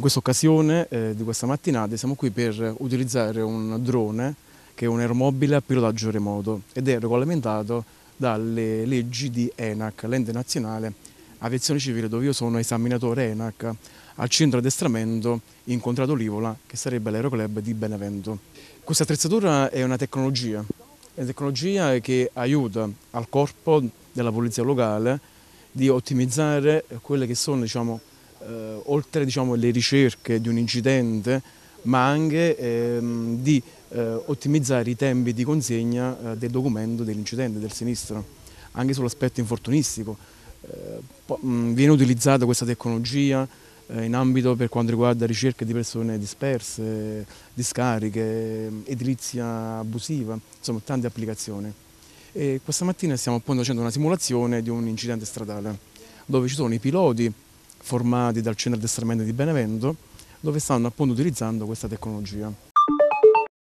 In questa occasione eh, di questa mattinata siamo qui per utilizzare un drone che è un aeromobile a pilotaggio remoto ed è regolamentato dalle leggi di ENAC, l'ente nazionale aviazione civile dove io sono esaminatore ENAC al centro addestramento in Contrato Livola che sarebbe l'aeroclub di Benevento. Questa attrezzatura è una tecnologia, è una tecnologia che aiuta al corpo della polizia locale di ottimizzare quelle che sono diciamo, eh, oltre diciamo, le ricerche di un incidente, ma anche ehm, di eh, ottimizzare i tempi di consegna eh, del documento dell'incidente, del sinistro, anche sull'aspetto infortunistico. Mh, eh, mm, viene utilizzata questa tecnologia eh, in ambito per quanto riguarda ricerche di persone disperse, discariche, edilizia abusiva, insomma tante applicazioni. E questa mattina stiamo appunto facendo una simulazione di un incidente stradale dove ci sono i piloti formati dal Centro di Addestramento di Benevento, dove stanno appunto utilizzando questa tecnologia.